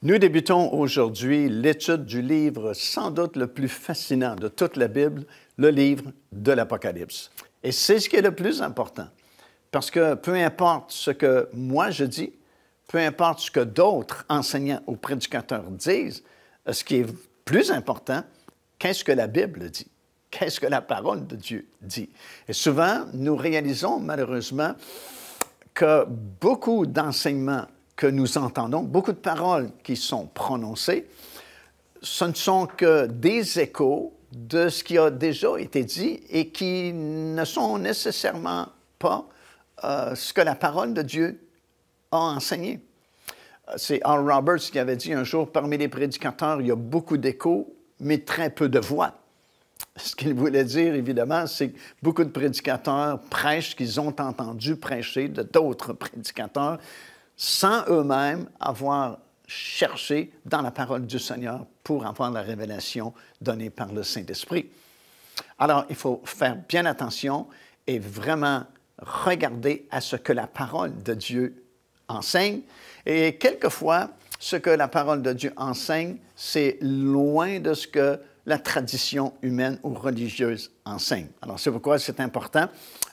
Nous débutons aujourd'hui l'étude du livre sans doute le plus fascinant de toute la Bible, le livre de l'Apocalypse. Et c'est ce qui est le plus important, parce que peu importe ce que moi je dis, peu importe ce que d'autres enseignants ou prédicateurs disent, ce qui est plus important, qu'est-ce que la Bible dit? Qu'est-ce que la parole de Dieu dit? Et souvent, nous réalisons malheureusement que beaucoup d'enseignements que nous entendons, beaucoup de paroles qui sont prononcées, ce ne sont que des échos de ce qui a déjà été dit et qui ne sont nécessairement pas euh, ce que la parole de Dieu a enseigné. C'est Al Roberts qui avait dit un jour, parmi les prédicateurs, il y a beaucoup d'échos, mais très peu de voix. Ce qu'il voulait dire, évidemment, c'est que beaucoup de prédicateurs prêchent ce qu'ils ont entendu prêcher de d'autres prédicateurs, sans eux-mêmes avoir cherché dans la parole du Seigneur pour avoir la révélation donnée par le Saint-Esprit. Alors, il faut faire bien attention et vraiment regarder à ce que la parole de Dieu enseigne. Et quelquefois, ce que la parole de Dieu enseigne, c'est loin de ce que la tradition humaine ou religieuse enseigne. Alors, c'est pourquoi c'est important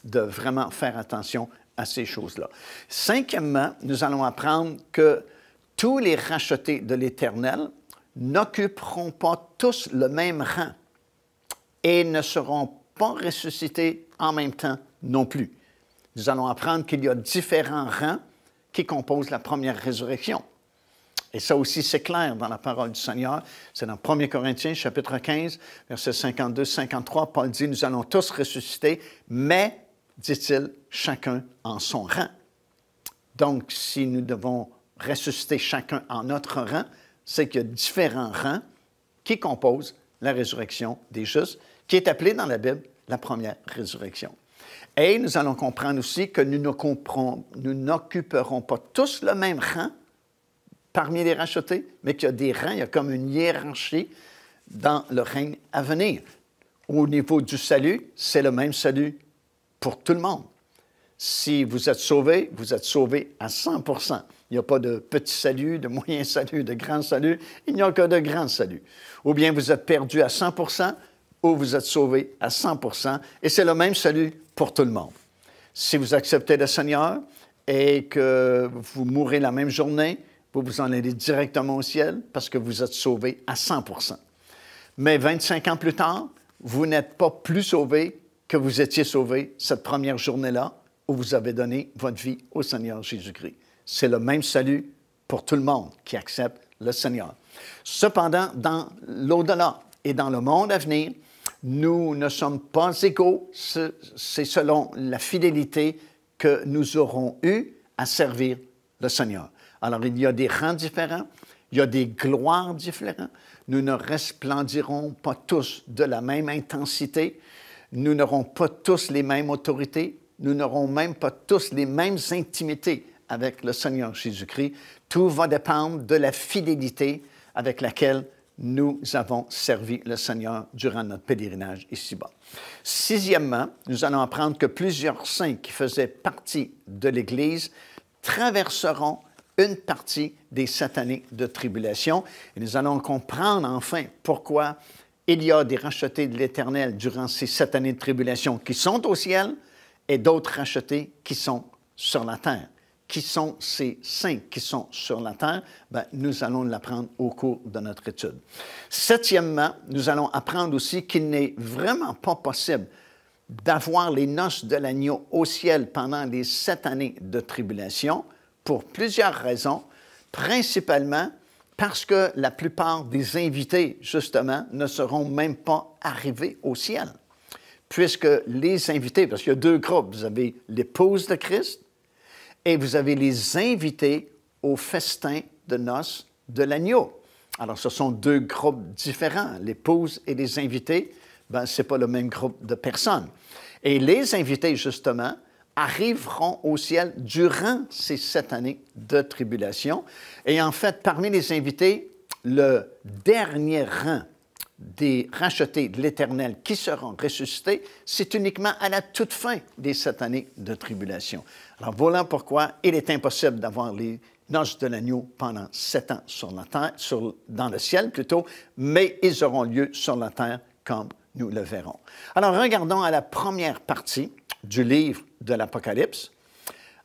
de vraiment faire attention à ces choses-là. Cinquièmement, nous allons apprendre que tous les rachetés de l'Éternel n'occuperont pas tous le même rang et ne seront pas ressuscités en même temps non plus. Nous allons apprendre qu'il y a différents rangs qui composent la première résurrection. Et ça aussi, c'est clair dans la parole du Seigneur. C'est dans 1 Corinthiens, chapitre 15, versets 52-53. Paul dit, nous allons tous ressusciter, mais dit-il, chacun en son rang. Donc, si nous devons ressusciter chacun en notre rang, c'est qu'il y a différents rangs qui composent la résurrection des justes, qui est appelée dans la Bible la première résurrection. Et nous allons comprendre aussi que nous n'occuperons pas tous le même rang parmi les rachetés, mais qu'il y a des rangs, il y a comme une hiérarchie dans le règne à venir. Au niveau du salut, c'est le même salut pour tout le monde. Si vous êtes sauvé, vous êtes sauvé à 100 Il n'y a pas de petit salut, de moyen salut, de grand salut. Il n'y a que de grand salut. Ou bien vous êtes perdu à 100 ou vous êtes sauvé à 100 Et c'est le même salut pour tout le monde. Si vous acceptez le Seigneur et que vous mourrez la même journée, vous vous en allez directement au ciel parce que vous êtes sauvé à 100 Mais 25 ans plus tard, vous n'êtes pas plus sauvé que vous étiez sauvés cette première journée-là où vous avez donné votre vie au Seigneur Jésus-Christ. C'est le même salut pour tout le monde qui accepte le Seigneur. Cependant, dans l'au-delà et dans le monde à venir, nous ne sommes pas égaux, c'est selon la fidélité que nous aurons eue à servir le Seigneur. Alors, il y a des rangs différents, il y a des gloires différentes. Nous ne resplendirons pas tous de la même intensité nous n'aurons pas tous les mêmes autorités, nous n'aurons même pas tous les mêmes intimités avec le Seigneur Jésus-Christ. Tout va dépendre de la fidélité avec laquelle nous avons servi le Seigneur durant notre pèlerinage ici-bas. Sixièmement, nous allons apprendre que plusieurs saints qui faisaient partie de l'Église traverseront une partie des sept années de tribulation. Et nous allons comprendre enfin pourquoi il y a des rachetés de l'Éternel durant ces sept années de tribulation qui sont au ciel et d'autres rachetés qui sont sur la terre. Qui sont ces saints qui sont sur la terre? Ben, nous allons l'apprendre au cours de notre étude. Septièmement, nous allons apprendre aussi qu'il n'est vraiment pas possible d'avoir les noces de l'agneau au ciel pendant les sept années de tribulation pour plusieurs raisons, principalement parce que la plupart des invités, justement, ne seront même pas arrivés au ciel. Puisque les invités, parce qu'il y a deux groupes, vous avez l'épouse de Christ et vous avez les invités au festin de noces de l'agneau. Alors, ce sont deux groupes différents, l'épouse et les invités. Ben, ce n'est pas le même groupe de personnes. Et les invités, justement, arriveront au ciel durant ces sept années de tribulation. Et en fait, parmi les invités, le dernier rang des rachetés de l'Éternel qui seront ressuscités, c'est uniquement à la toute fin des sept années de tribulation. Alors voilà pourquoi il est impossible d'avoir les noces de l'agneau pendant sept ans sur terre, dans le ciel plutôt, mais ils auront lieu sur la terre comme nous le verrons. Alors regardons à la première partie du livre de l'Apocalypse,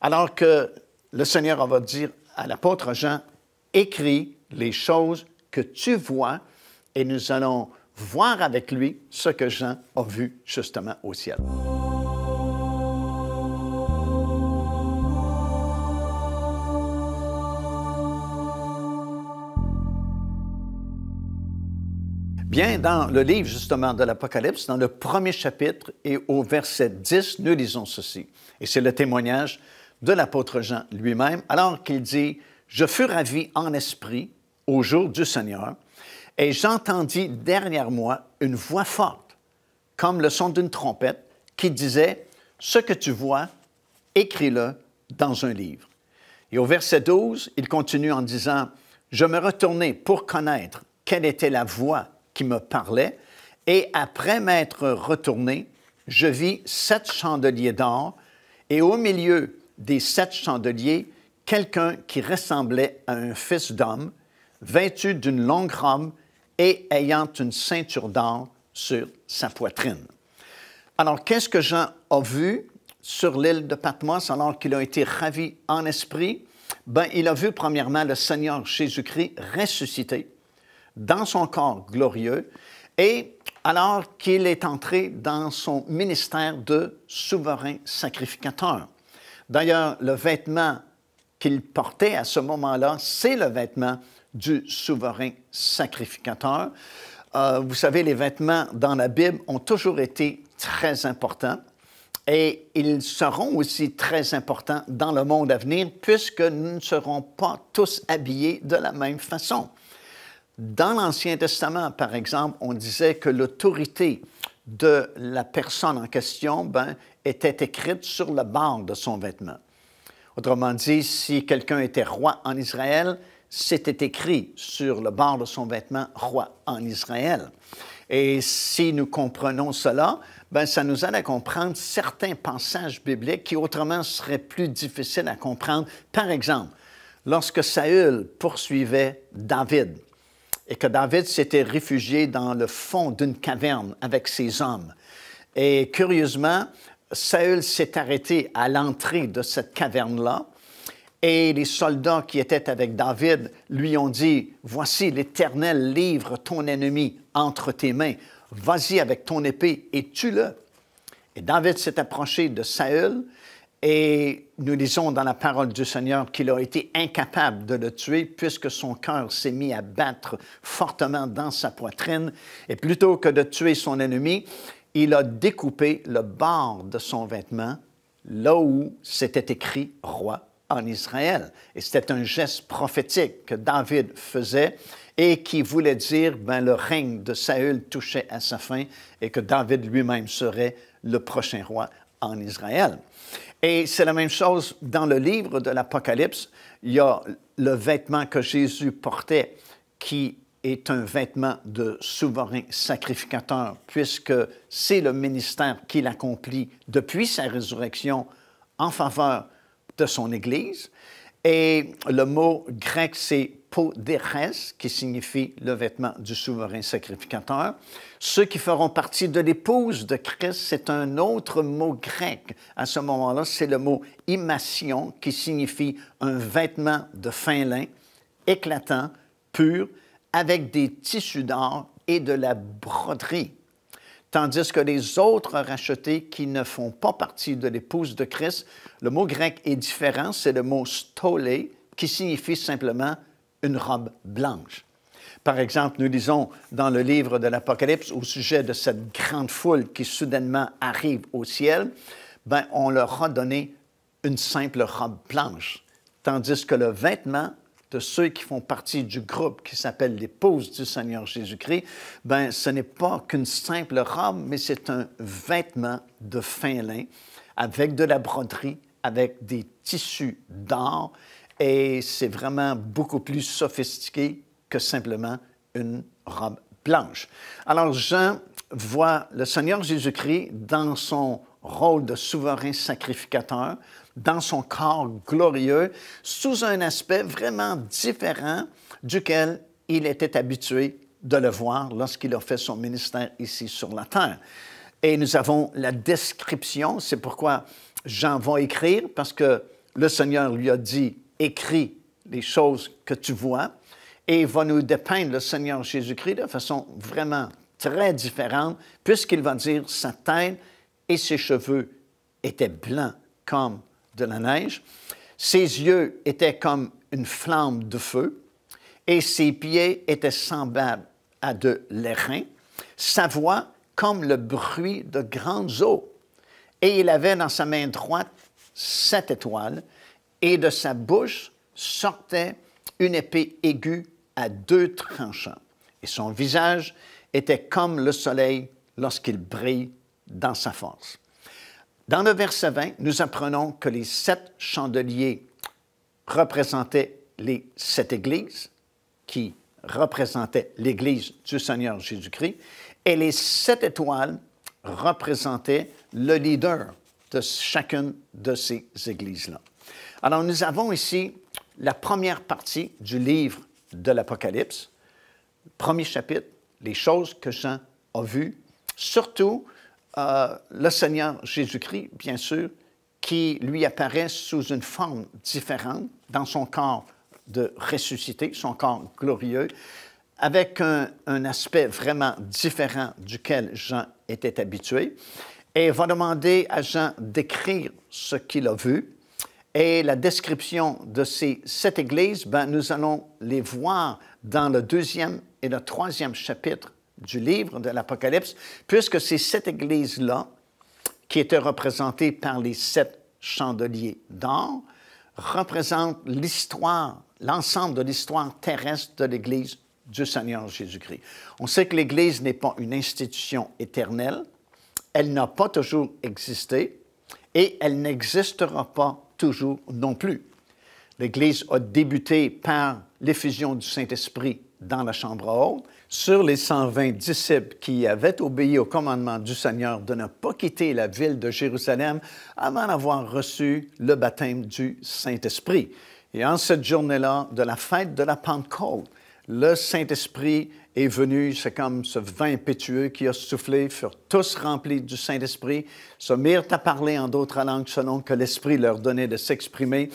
alors que le Seigneur va dire à l'apôtre Jean, écris les choses que tu vois, et nous allons voir avec lui ce que Jean a vu justement au ciel. Bien dans le livre justement de l'Apocalypse, dans le premier chapitre et au verset 10, nous lisons ceci. Et c'est le témoignage de l'apôtre Jean lui-même, alors qu'il dit, Je fus ravi en esprit au jour du Seigneur, et j'entendis derrière moi une voix forte, comme le son d'une trompette, qui disait, Ce que tu vois, écris-le dans un livre. Et au verset 12, il continue en disant, Je me retournai pour connaître quelle était la voix me parlait. Et après m'être retourné, je vis sept chandeliers d'or et au milieu des sept chandeliers, quelqu'un qui ressemblait à un fils d'homme, vêtu d'une longue robe et ayant une ceinture d'or sur sa poitrine. Alors, qu'est-ce que Jean a vu sur l'île de Patmos alors qu'il a été ravi en esprit? Ben, il a vu premièrement le Seigneur Jésus-Christ ressuscité dans son corps glorieux et alors qu'il est entré dans son ministère de souverain sacrificateur. D'ailleurs, le vêtement qu'il portait à ce moment-là, c'est le vêtement du souverain sacrificateur. Euh, vous savez, les vêtements dans la Bible ont toujours été très importants et ils seront aussi très importants dans le monde à venir puisque nous ne serons pas tous habillés de la même façon. Dans l'Ancien Testament, par exemple, on disait que l'autorité de la personne en question ben, était écrite sur le bord de son vêtement. Autrement dit, si quelqu'un était roi en Israël, c'était écrit sur le bord de son vêtement roi en Israël. Et si nous comprenons cela, ben, ça nous aide à comprendre certains passages bibliques qui autrement seraient plus difficiles à comprendre. Par exemple, lorsque Saül poursuivait David, et que David s'était réfugié dans le fond d'une caverne avec ses hommes. Et curieusement, Saül s'est arrêté à l'entrée de cette caverne-là. Et les soldats qui étaient avec David lui ont dit, Voici l'Éternel livre ton ennemi entre tes mains, vas-y avec ton épée et tue-le. Et David s'est approché de Saül et nous lisons dans la parole du Seigneur qu'il a été incapable de le tuer puisque son cœur s'est mis à battre fortement dans sa poitrine. Et plutôt que de tuer son ennemi, il a découpé le bord de son vêtement là où c'était écrit roi en Israël. Et c'était un geste prophétique que David faisait et qui voulait dire ben, le règne de Saül touchait à sa fin et que David lui-même serait le prochain roi en Israël. Et c'est la même chose dans le livre de l'Apocalypse. Il y a le vêtement que Jésus portait qui est un vêtement de souverain sacrificateur, puisque c'est le ministère qu'il accomplit depuis sa résurrection en faveur de son Église. Et le mot grec, c'est peau qui signifie le vêtement du souverain sacrificateur. Ceux qui feront partie de l'épouse de Christ, c'est un autre mot grec. À ce moment-là, c'est le mot imation » qui signifie un vêtement de fin lin, éclatant, pur, avec des tissus d'or et de la broderie. Tandis que les autres rachetés qui ne font pas partie de l'épouse de Christ, le mot grec est différent, c'est le mot stole, qui signifie simplement une robe blanche. Par exemple, nous lisons dans le livre de l'Apocalypse au sujet de cette grande foule qui soudainement arrive au ciel, ben, on leur a donné une simple robe blanche, tandis que le vêtement de ceux qui font partie du groupe qui s'appelle l'épouse du Seigneur Jésus-Christ, ben, ce n'est pas qu'une simple robe, mais c'est un vêtement de fin lin avec de la broderie, avec des tissus d'or et c'est vraiment beaucoup plus sophistiqué que simplement une robe blanche. Alors Jean voit le Seigneur Jésus-Christ dans son rôle de souverain sacrificateur, dans son corps glorieux, sous un aspect vraiment différent duquel il était habitué de le voir lorsqu'il a fait son ministère ici sur la terre. Et nous avons la description, c'est pourquoi Jean va écrire, parce que le Seigneur lui a dit écrit les choses que tu vois et va nous dépeindre le Seigneur Jésus-Christ de façon vraiment très différente, puisqu'il va dire sa tête et ses cheveux étaient blancs comme de la neige, ses yeux étaient comme une flamme de feu, et ses pieds étaient semblables à de l'airain, sa voix comme le bruit de grandes eaux. Et il avait dans sa main droite sept étoiles, et de sa bouche sortait une épée aiguë à deux tranchants, et son visage était comme le soleil lorsqu'il brille dans sa force. Dans le verset 20, nous apprenons que les sept chandeliers représentaient les sept églises, qui représentaient l'Église du Seigneur Jésus-Christ, et les sept étoiles représentaient le leader de chacune de ces églises-là. Alors, nous avons ici la première partie du livre de l'Apocalypse, premier chapitre, les choses que Jean a vues, surtout euh, le Seigneur Jésus-Christ, bien sûr, qui lui apparaît sous une forme différente dans son corps de ressuscité, son corps glorieux, avec un, un aspect vraiment différent duquel Jean était habitué, et va demander à Jean d'écrire ce qu'il a vu, et la description de ces sept églises, ben, nous allons les voir dans le deuxième et le troisième chapitre du livre de l'Apocalypse, puisque ces sept églises-là, qui étaient représentées par les sept chandeliers d'or, représentent l'histoire, l'ensemble de l'histoire terrestre de l'Église du Seigneur Jésus-Christ. On sait que l'Église n'est pas une institution éternelle, elle n'a pas toujours existé et elle n'existera pas toujours non plus. L'Église a débuté par l'effusion du Saint-Esprit dans la chambre haute sur les 120 disciples qui avaient obéi au commandement du Seigneur de ne pas quitter la ville de Jérusalem avant d'avoir reçu le baptême du Saint-Esprit. Et en cette journée-là de la fête de la Pentecôte, le Saint-Esprit est venu, c'est comme ce vin impétueux qui a soufflé, furent tous remplis du Saint-Esprit, se mirent à parler en d'autres langues selon que l'Esprit leur donnait de s'exprimer.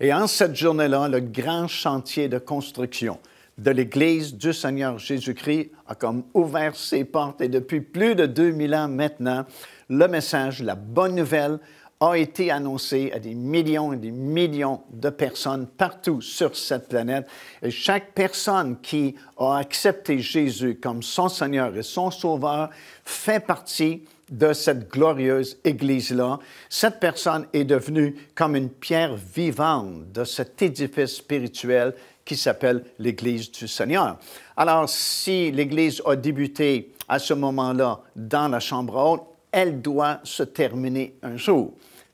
Et en cette journée-là, le grand chantier de construction de l'Église du Seigneur Jésus-Christ a comme ouvert ses portes et depuis plus de 2000 ans maintenant, le message, la bonne nouvelle, a été annoncé à des millions et des millions de personnes partout sur cette planète. Et chaque personne qui a accepté Jésus comme son Seigneur et son Sauveur fait partie de cette glorieuse Église-là. Cette personne est devenue comme une pierre vivante de cet édifice spirituel qui s'appelle l'Église du Seigneur. Alors, si l'Église a débuté à ce moment-là dans la chambre haute, elle doit se terminer un jour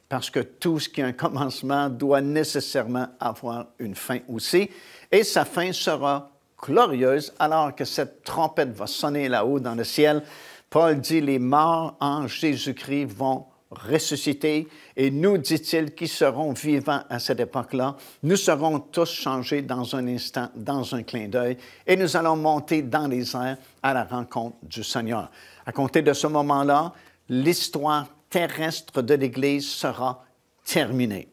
parce que tout ce qui a un commencement doit nécessairement avoir une fin aussi, et sa fin sera glorieuse alors que cette trompette va sonner là-haut dans le ciel. Paul dit, les morts en Jésus-Christ vont ressusciter. et nous, dit-il, qui serons vivants à cette époque-là, nous serons tous changés dans un instant, dans un clin d'œil, et nous allons monter dans les airs à la rencontre du Seigneur. À compter de ce moment-là, l'histoire terrestre de l'Église sera terminée.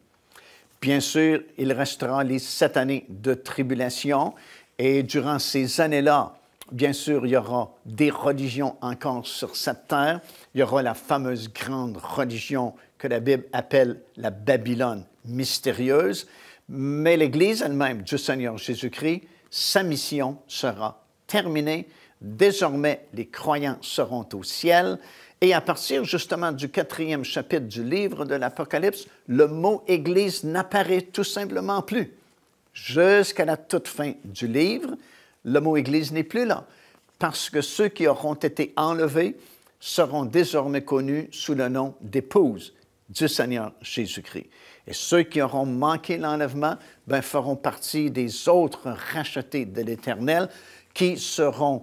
Bien sûr, il restera les sept années de tribulation et durant ces années-là, bien sûr, il y aura des religions encore sur cette terre. Il y aura la fameuse grande religion que la Bible appelle la Babylone mystérieuse. Mais l'Église elle-même du Seigneur Jésus-Christ, sa mission sera terminée. Désormais, les croyants seront au ciel et à partir justement du quatrième chapitre du livre de l'Apocalypse, le mot Église n'apparaît tout simplement plus. Jusqu'à la toute fin du livre, le mot Église n'est plus là, parce que ceux qui auront été enlevés seront désormais connus sous le nom d'épouses du Seigneur Jésus-Christ. Et ceux qui auront manqué l'enlèvement ben, feront partie des autres rachetés de l'Éternel qui seront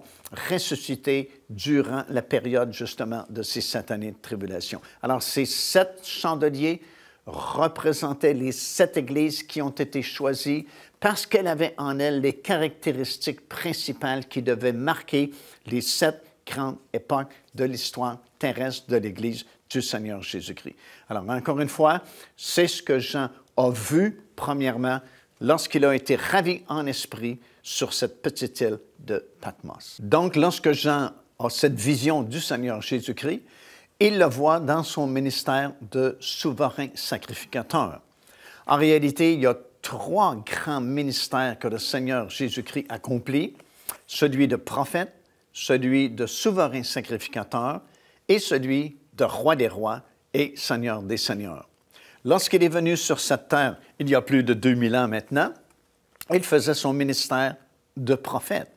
ressuscité durant la période justement de ces sept années de tribulation. Alors ces sept chandeliers représentaient les sept églises qui ont été choisies parce qu'elles avaient en elles les caractéristiques principales qui devaient marquer les sept grandes époques de l'histoire terrestre de l'Église du Seigneur Jésus-Christ. Alors encore une fois, c'est ce que Jean a vu premièrement lorsqu'il a été ravi en esprit sur cette petite île de Patmos. Donc, lorsque Jean a cette vision du Seigneur Jésus-Christ, il le voit dans son ministère de souverain sacrificateur. En réalité, il y a trois grands ministères que le Seigneur Jésus-Christ accomplit, celui de prophète, celui de souverain sacrificateur et celui de roi des rois et Seigneur des seigneurs. Lorsqu'il est venu sur cette terre, il y a plus de 2000 ans maintenant, il faisait son ministère de prophète.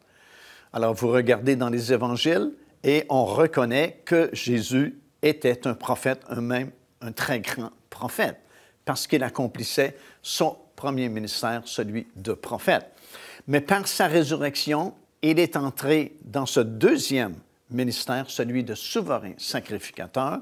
Alors vous regardez dans les évangiles et on reconnaît que Jésus était un prophète, un très grand prophète, parce qu'il accomplissait son premier ministère, celui de prophète. Mais par sa résurrection, il est entré dans ce deuxième ministère, celui de souverain sacrificateur.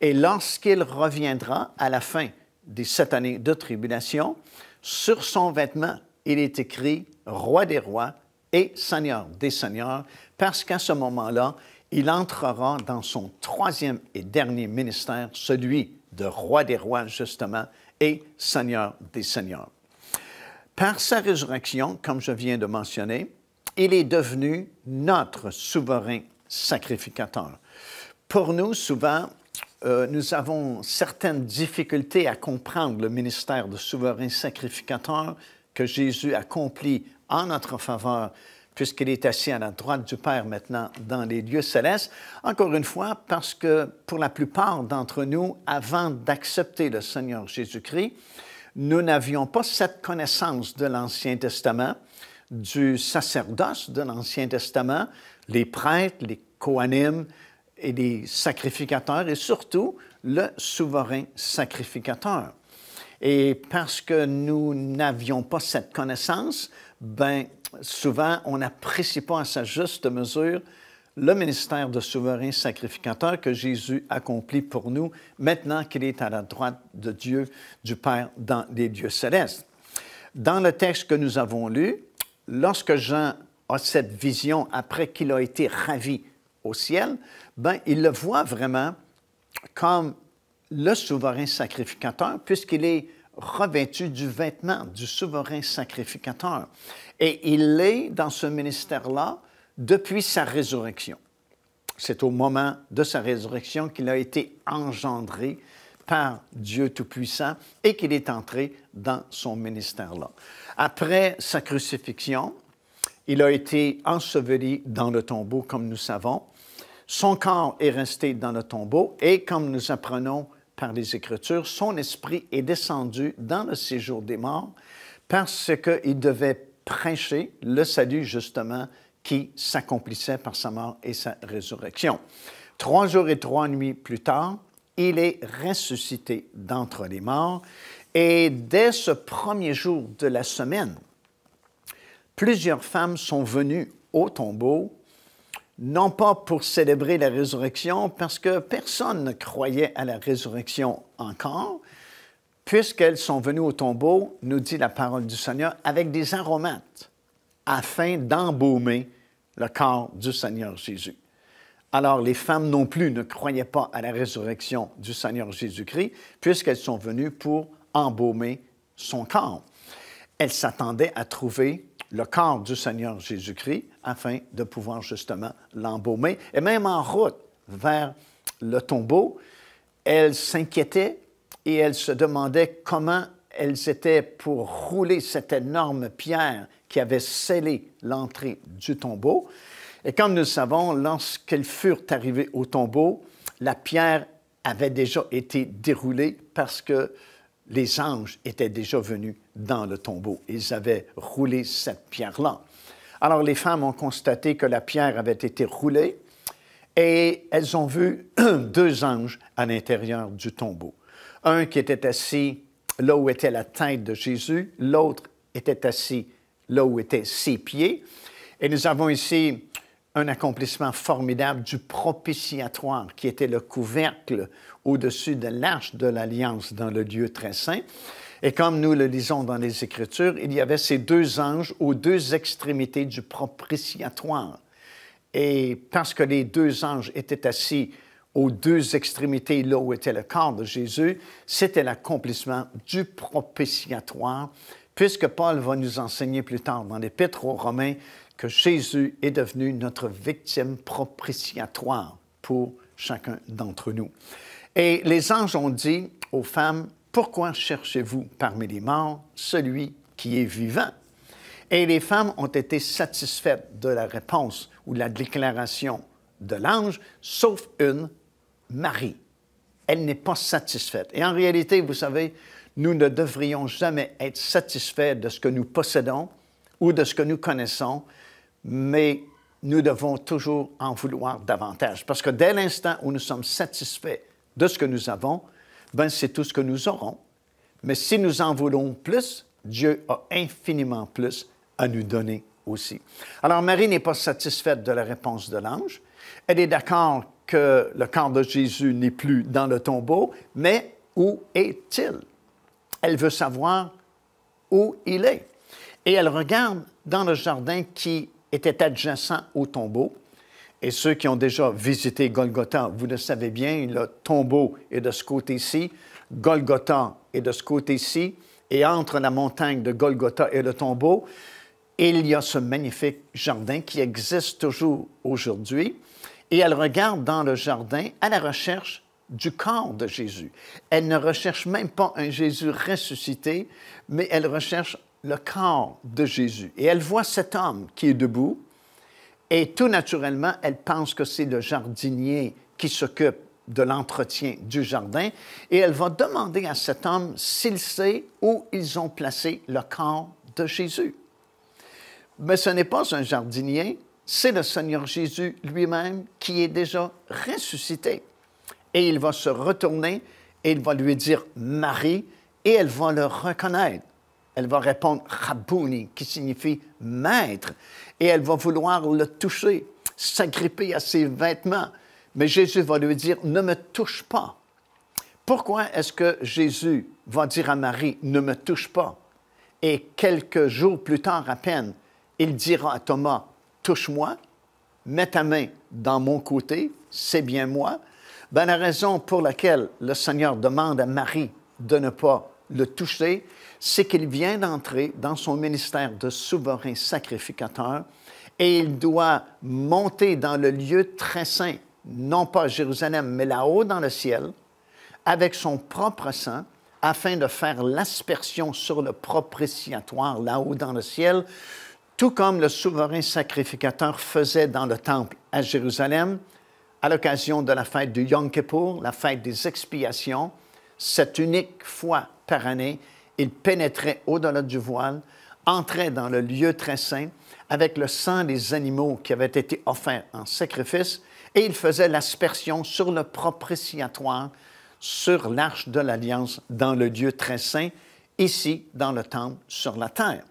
Et lorsqu'il reviendra à la fin des sept années de tribulation, sur son vêtement, il est écrit Roi des rois et Seigneur des Seigneurs, parce qu'à ce moment-là, il entrera dans son troisième et dernier ministère, celui de roi des rois, justement, et Seigneur des Seigneurs. Par sa résurrection, comme je viens de mentionner, il est devenu notre souverain sacrificateur. Pour nous, souvent, euh, nous avons certaines difficultés à comprendre le ministère de souverain sacrificateur que Jésus accomplit en notre faveur, puisqu'il est assis à la droite du Père maintenant dans les lieux célestes. Encore une fois, parce que pour la plupart d'entre nous, avant d'accepter le Seigneur Jésus-Christ, nous n'avions pas cette connaissance de l'Ancien Testament, du sacerdoce de l'Ancien Testament, les prêtres, les coanimes et les sacrificateurs, et surtout le souverain sacrificateur. Et parce que nous n'avions pas cette connaissance, ben, souvent, on n'apprécie pas à sa juste mesure le ministère de souverain sacrificateur que Jésus accomplit pour nous maintenant qu'il est à la droite de Dieu, du Père dans les dieux célestes. Dans le texte que nous avons lu, lorsque Jean a cette vision après qu'il a été ravi au ciel, ben, il le voit vraiment comme le souverain sacrificateur, puisqu'il est revêtu du vêtement du souverain sacrificateur. Et il est dans ce ministère-là depuis sa résurrection. C'est au moment de sa résurrection qu'il a été engendré par Dieu Tout-Puissant et qu'il est entré dans son ministère-là. Après sa crucifixion, il a été enseveli dans le tombeau, comme nous savons, son corps est resté dans le tombeau et, comme nous apprenons par les Écritures, son esprit est descendu dans le séjour des morts parce qu'il devait prêcher le salut justement qui s'accomplissait par sa mort et sa résurrection. Trois jours et trois nuits plus tard, il est ressuscité d'entre les morts et dès ce premier jour de la semaine, plusieurs femmes sont venues au tombeau non pas pour célébrer la résurrection, parce que personne ne croyait à la résurrection encore, puisqu'elles sont venues au tombeau, nous dit la parole du Seigneur, avec des aromates, afin d'embaumer le corps du Seigneur Jésus. Alors les femmes non plus ne croyaient pas à la résurrection du Seigneur Jésus-Christ, puisqu'elles sont venues pour embaumer son corps. Elles s'attendaient à trouver le corps du Seigneur Jésus-Christ afin de pouvoir justement l'embaumer. Et même en route vers le tombeau, elles s'inquiétaient et elles se demandaient comment elles étaient pour rouler cette énorme pierre qui avait scellé l'entrée du tombeau. Et comme nous le savons, lorsqu'elles furent arrivées au tombeau, la pierre avait déjà été déroulée parce que les anges étaient déjà venus dans le tombeau. Ils avaient roulé cette pierre-là. Alors, les femmes ont constaté que la pierre avait été roulée et elles ont vu deux anges à l'intérieur du tombeau. Un qui était assis là où était la tête de Jésus, l'autre était assis là où étaient ses pieds. Et nous avons ici un accomplissement formidable du propitiatoire, qui était le couvercle au-dessus de l'arche de l'Alliance dans le lieu très saint. Et comme nous le lisons dans les Écritures, il y avait ces deux anges aux deux extrémités du propitiatoire. Et parce que les deux anges étaient assis aux deux extrémités, là où était le corps de Jésus, c'était l'accomplissement du propitiatoire, puisque Paul va nous enseigner plus tard dans l'Épître aux Romains que Jésus est devenu notre victime propitiatoire pour chacun d'entre nous. Et les anges ont dit aux femmes, pourquoi cherchez-vous parmi les morts celui qui est vivant? Et les femmes ont été satisfaites de la réponse ou de la déclaration de l'ange, sauf une, Marie. Elle n'est pas satisfaite. Et en réalité, vous savez, nous ne devrions jamais être satisfaits de ce que nous possédons ou de ce que nous connaissons, mais nous devons toujours en vouloir davantage. Parce que dès l'instant où nous sommes satisfaits de ce que nous avons, ben c'est tout ce que nous aurons. Mais si nous en voulons plus, Dieu a infiniment plus à nous donner aussi. Alors Marie n'est pas satisfaite de la réponse de l'ange. Elle est d'accord que le corps de Jésus n'est plus dans le tombeau, mais où est-il? Elle veut savoir où il est. Et elle regarde dans le jardin qui était adjacent au tombeau et ceux qui ont déjà visité Golgotha, vous le savez bien, le tombeau est de ce côté-ci, Golgotha est de ce côté-ci, et entre la montagne de Golgotha et le tombeau, il y a ce magnifique jardin qui existe toujours aujourd'hui. Et elle regarde dans le jardin à la recherche du corps de Jésus. Elle ne recherche même pas un Jésus ressuscité, mais elle recherche le corps de Jésus. Et elle voit cet homme qui est debout, et tout naturellement, elle pense que c'est le jardinier qui s'occupe de l'entretien du jardin et elle va demander à cet homme s'il sait où ils ont placé le corps de Jésus. Mais ce n'est pas un jardinier, c'est le Seigneur Jésus lui-même qui est déjà ressuscité. Et il va se retourner et il va lui dire Marie et elle va le reconnaître. Elle va répondre Rabouni, qui signifie maître, et elle va vouloir le toucher, s'agripper à ses vêtements. Mais Jésus va lui dire Ne me touche pas. Pourquoi est-ce que Jésus va dire à Marie Ne me touche pas Et quelques jours plus tard à peine, il dira à Thomas Touche-moi, mets ta main dans mon côté, c'est bien moi. Ben, la raison pour laquelle le Seigneur demande à Marie de ne pas le toucher, c'est qu'il vient d'entrer dans son ministère de souverain sacrificateur et il doit monter dans le lieu très saint, non pas Jérusalem, mais là-haut dans le ciel, avec son propre sang, afin de faire l'aspersion sur le propitiatoire là-haut dans le ciel, tout comme le souverain sacrificateur faisait dans le temple à Jérusalem à l'occasion de la fête du Yom Kippour, la fête des expiations, cette unique fois par année il pénétrait au-delà du voile, entrait dans le lieu très saint avec le sang des animaux qui avaient été offerts en sacrifice, et il faisait l'aspersion sur le propitiatoire, sur l'arche de l'alliance, dans le lieu très saint, ici, dans le temple, sur la terre.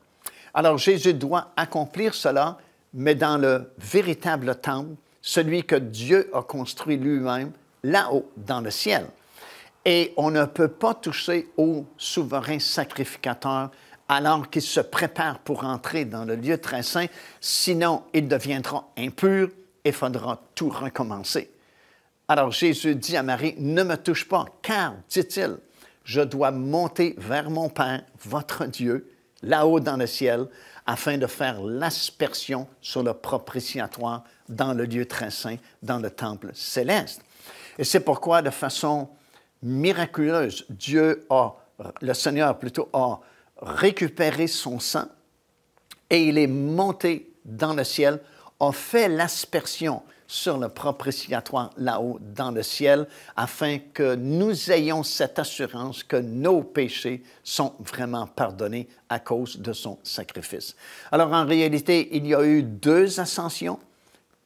Alors Jésus doit accomplir cela, mais dans le véritable temple, celui que Dieu a construit lui-même, là-haut, dans le ciel. Et on ne peut pas toucher au souverain sacrificateur alors qu'il se prépare pour entrer dans le lieu très saint, sinon il deviendra impur et faudra tout recommencer. Alors Jésus dit à Marie, ne me touche pas, car, dit-il, je dois monter vers mon Père, votre Dieu, là-haut dans le ciel, afin de faire l'aspersion sur le propitiatoire dans le lieu très saint, dans le temple céleste. Et c'est pourquoi, de façon miraculeuse. Dieu a, euh, le Seigneur plutôt, a récupéré son sang et il est monté dans le ciel, a fait l'aspersion sur le propitiatoire là-haut dans le ciel, afin que nous ayons cette assurance que nos péchés sont vraiment pardonnés à cause de son sacrifice. Alors en réalité, il y a eu deux ascensions,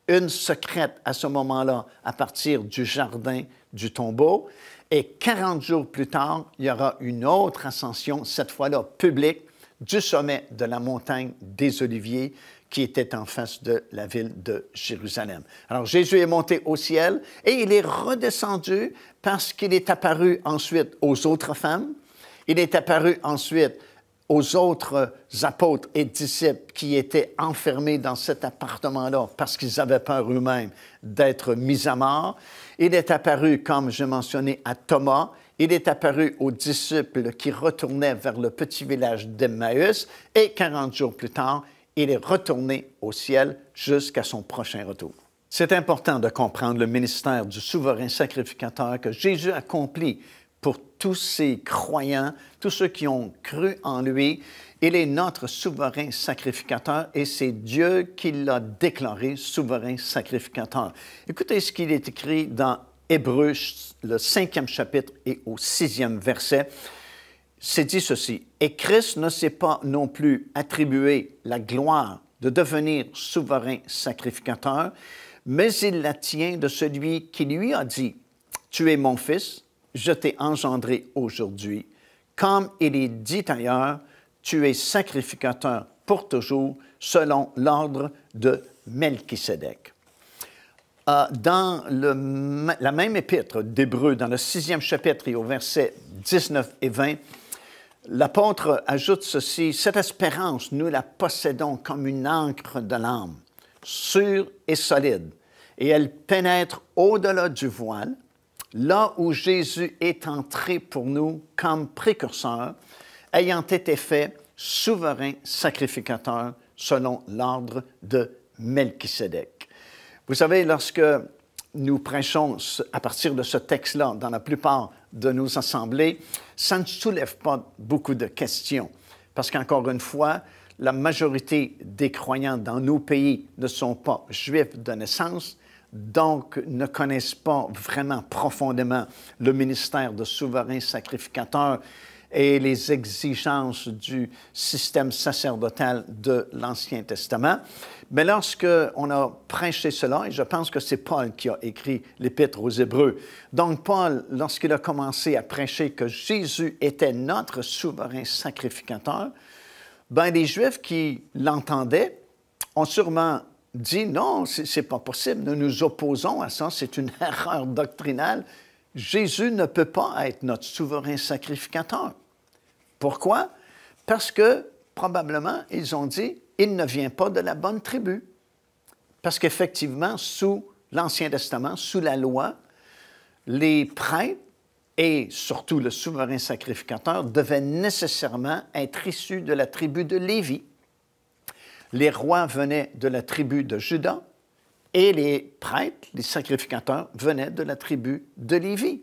une secrète à ce moment-là à partir du jardin du tombeau, et 40 jours plus tard, il y aura une autre ascension, cette fois-là publique, du sommet de la montagne des Oliviers qui était en face de la ville de Jérusalem. Alors Jésus est monté au ciel et il est redescendu parce qu'il est apparu ensuite aux autres femmes, il est apparu ensuite aux autres apôtres et disciples qui étaient enfermés dans cet appartement-là parce qu'ils avaient peur eux-mêmes d'être mis à mort. Il est apparu, comme je mentionné à Thomas. Il est apparu aux disciples qui retournaient vers le petit village d'Emmaüs. Et 40 jours plus tard, il est retourné au ciel jusqu'à son prochain retour. C'est important de comprendre le ministère du souverain sacrificateur que Jésus accomplit tous ses croyants, tous ceux qui ont cru en lui. Il est notre souverain sacrificateur et c'est Dieu qui l'a déclaré souverain sacrificateur. Écoutez ce qu'il est écrit dans Hébreux, le cinquième chapitre et au sixième verset. C'est dit ceci, et Christ ne s'est pas non plus attribué la gloire de devenir souverain sacrificateur, mais il la tient de celui qui lui a dit, Tu es mon fils, je t'ai engendré aujourd'hui. Comme il est dit ailleurs, tu es sacrificateur pour toujours selon l'ordre de Melchisedec. Euh, dans la même épître d'Hébreu, dans le sixième chapitre et au verset 19 et 20, l'apôtre ajoute ceci, Cette espérance, nous la possédons comme une ancre de l'âme, sûre et solide, et elle pénètre au-delà du voile là où Jésus est entré pour nous comme précurseur, ayant été fait souverain sacrificateur selon l'ordre de Melchisedec. » Vous savez, lorsque nous prêchons à partir de ce texte-là dans la plupart de nos assemblées, ça ne soulève pas beaucoup de questions, parce qu'encore une fois, la majorité des croyants dans nos pays ne sont pas juifs de naissance, donc ne connaissent pas vraiment profondément le ministère de souverain sacrificateur et les exigences du système sacerdotal de l'Ancien Testament. Mais lorsque on a prêché cela, et je pense que c'est Paul qui a écrit l'épître aux Hébreux. Donc Paul, lorsqu'il a commencé à prêcher que Jésus était notre souverain sacrificateur, ben les Juifs qui l'entendaient ont sûrement dit non, c'est pas possible, nous nous opposons à ça, c'est une erreur doctrinale. Jésus ne peut pas être notre souverain sacrificateur. Pourquoi? Parce que probablement, ils ont dit, il ne vient pas de la bonne tribu. Parce qu'effectivement, sous l'Ancien Testament, sous la loi, les prêtres et surtout le souverain sacrificateur devaient nécessairement être issus de la tribu de Lévi les rois venaient de la tribu de Juda et les prêtres, les sacrificateurs, venaient de la tribu de Lévi.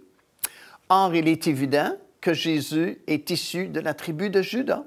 Or, il est évident que Jésus est issu de la tribu de Juda.